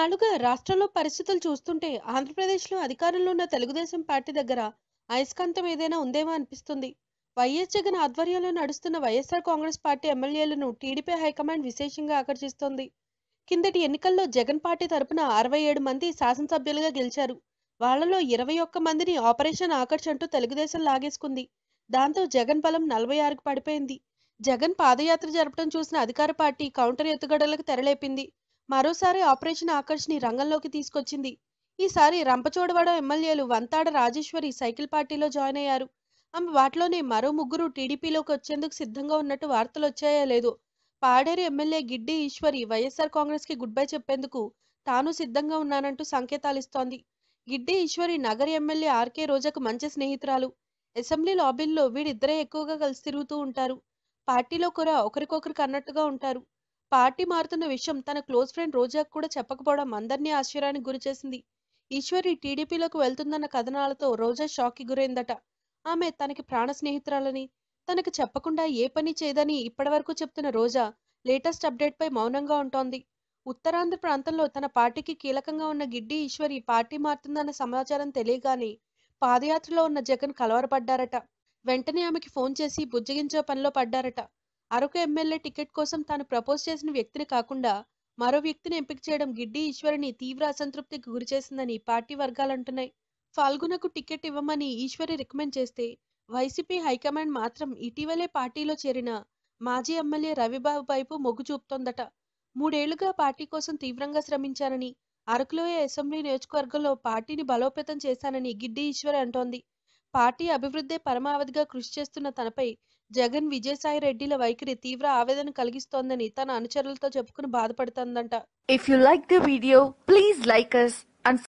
కొన్నాళ్లుగా రాష్ట్రంలో పరిస్థితులు చూస్తుంటే ఆంధ్రప్రదేశ్లో అధికారంలో ఉన్న తెలుగుదేశం పార్టీ దగ్గర అయస్కాంతం ఏదైనా ఉందేమో అనిపిస్తుంది వైఎస్ జగన్ ఆధ్వర్యంలో నడుస్తున్న వైఎస్ఆర్ కాంగ్రెస్ పార్టీ ఎమ్మెల్యేలను టీడీపీ హైకమాండ్ విశేషంగా ఆకర్షిస్తోంది కిందటి ఎన్నికల్లో జగన్ పార్టీ తరపున అరవై ఏడు మంది శాసనసభ్యులుగా గెలిచారు వాళ్లలో ఇరవై ఒక్క మందిని ఆపరేషన్ ఆకర్ష్ అంటూ తెలుగుదేశం లాగేసుకుంది దాంతో జగన్ బలం నలభై ఆరుకు పడిపోయింది జగన్ పాదయాత్ర జరపడం చూసిన అధికార పార్టీ కౌంటర్ ఎత్తుగడలకు తెరలేపింది మరోసారి ఆపరేషన్ ఆకర్ష్ని రంగంలోకి తీసుకొచ్చింది ఈసారి రంపచోడవాడ ఎమ్మెల్యేలు వంతాడ రాజేశ్వరి సైకిల్ పార్టీలో జాయిన్ అయ్యారు ఆమె వాటిలోనే మరో ముగ్గురు టీడీపీలోకి వచ్చేందుకు సిద్ధంగా ఉన్నట్టు వార్తలు వచ్చాయో లేదు పాడేరు ఎమ్మెల్యే గిడ్డి ఈశ్వరి వైఎస్ఆర్ కి గుడ్ బై చెప్పేందుకు తాను సిద్ధంగా ఉన్నానంటూ సంకేతాలిస్తోంది గిడ్డి ఈశ్వరి నగర ఎమ్మెల్యే ఆర్కే రోజాకు మంచి స్నేహితురాలు అసెంబ్లీ లాబీల్లో వీడిద్దరే ఎక్కువగా కలిసి తిరుగుతూ ఉంటారు పార్టీలో కూడా ఒకరికొకరికి అన్నట్టుగా ఉంటారు పార్టీ మారుతున్న విషయం తన క్లోజ్ ఫ్రెండ్ రోజాకు కూడా చెప్పకపోవడం అందరినీ ఆశ్చర్యానికి గురిచేసింది ఈశ్వరి టీడీపీలోకి వెళ్తుందన్న కథనాలతో రోజా షాక్ కి గురైందట ఆమె తనకి ప్రాణ స్నేహితురాలని తనకు చెప్పకుండా ఏ పని చేయదని ఇప్పటివరకు చెప్తున్న రోజా లేటెస్ట్ అప్డేట్ పై మౌనంగా ఉంటోంది ఉత్తరాంధ్ర ప్రాంతంలో తన పార్టీకి కీలకంగా ఉన్న గిడ్డి ఈశ్వరి పార్టీ మారుతుందన్న సమాచారం తెలియగానే పాదయాత్రలో ఉన్న జగన్ కలవరపడ్డారట వెంటనే ఆమెకి ఫోన్ చేసి బుజ్జగించే పనిలో పడ్డారట అరకు ఎమ్మెల్యే టికెట్ కోసం తాను ప్రపోజ్ చేసిన వ్యక్తిని కాకుండా మరో వ్యక్తిని ఎంపిక చేయడం గిడ్డి ఈశ్వరిని తీవ్ర అసంతృప్తికి గురిచేసిందని పార్టీ వర్గాలు అంటున్నాయి ఫాల్గునకు టికెట్ ఇవ్వమని ఈశ్వరి రికమెండ్ చేస్తే వైసీపీ హైకమాండ్ మాత్రం ఇటీవలే పార్టీలో చేరిన మాజీ ఎమ్మెల్యే రవిబాబు వైపు మొగ్గు చూపుతోందట మూడేళ్లుగా పార్టీ కోసం తీవ్రంగా శ్రమించానని అరకులోయ అసెంబ్లీ నియోజకవర్గంలో పార్టీని బలోపేతం చేశానని గిడ్డి ఈశ్వరి అంటోంది పార్టీ అభివృద్ధే పరమావధిగా కృషి చేస్తున్న తనపై జగన్ విజయసాయి రెడ్డిల వైఖరి తీవ్ర ఆవేదన కలిగిస్తోందని తన అనుచరులతో చెప్పుకుని బాధపడుతుందంట if you like the video please like us